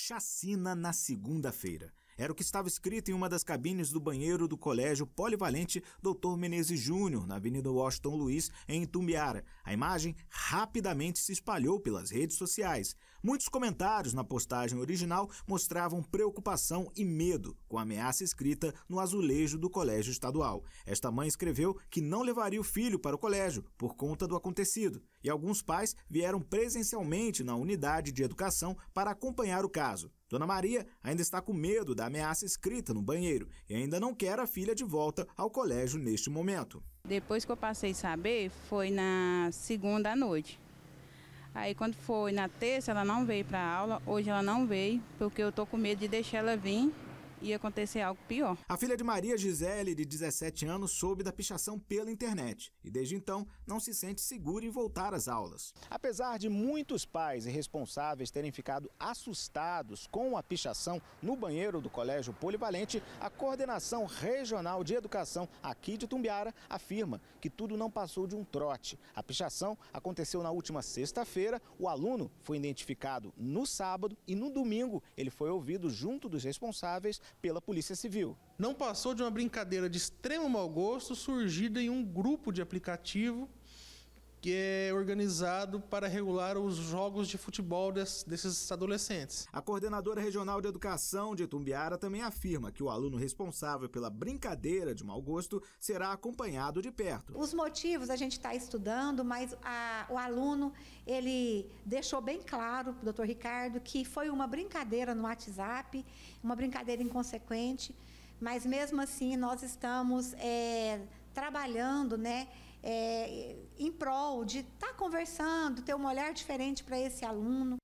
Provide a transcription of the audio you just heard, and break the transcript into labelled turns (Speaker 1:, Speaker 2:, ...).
Speaker 1: Chacina na segunda-feira. Era o que estava escrito em uma das cabines do banheiro do Colégio Polivalente Dr. Menezes Júnior, na Avenida Washington Luiz, em Itumbiara. A imagem rapidamente se espalhou pelas redes sociais. Muitos comentários na postagem original mostravam preocupação e medo com a ameaça escrita no azulejo do colégio estadual. Esta mãe escreveu que não levaria o filho para o colégio por conta do acontecido, e alguns pais vieram presencialmente na unidade de educação para acompanhar o caso. Dona Maria ainda está com medo da ameaça escrita no banheiro e ainda não quer a filha de volta ao colégio neste momento.
Speaker 2: Depois que eu passei a saber, foi na segunda noite. Aí quando foi na terça, ela não veio para aula. Hoje ela não veio, porque eu tô com medo de deixar ela vir ia acontecer algo pior. A filha de Maria
Speaker 1: Gisele, de 17 anos, soube da pichação pela internet e desde então não se sente segura em voltar às aulas. Apesar de muitos pais e responsáveis terem ficado assustados com a pichação no banheiro do Colégio Polivalente, a Coordenação Regional de Educação aqui de Tumbiara afirma que tudo não passou de um trote. A pichação aconteceu na última sexta-feira, o aluno foi identificado no sábado e no domingo ele foi ouvido junto dos responsáveis pela Polícia Civil. Não passou de uma brincadeira de extremo mau gosto surgida em um grupo de aplicativo que é organizado para regular os jogos de futebol des, desses adolescentes. A coordenadora regional de educação de Itumbiara também afirma que o aluno responsável pela brincadeira de mau gosto será acompanhado de perto.
Speaker 3: Os motivos a gente está estudando, mas a, o aluno ele deixou bem claro doutor Ricardo que foi uma brincadeira no WhatsApp, uma brincadeira inconsequente, mas mesmo assim nós estamos é, trabalhando, né? é, em prol de estar tá conversando, ter um olhar diferente para esse aluno.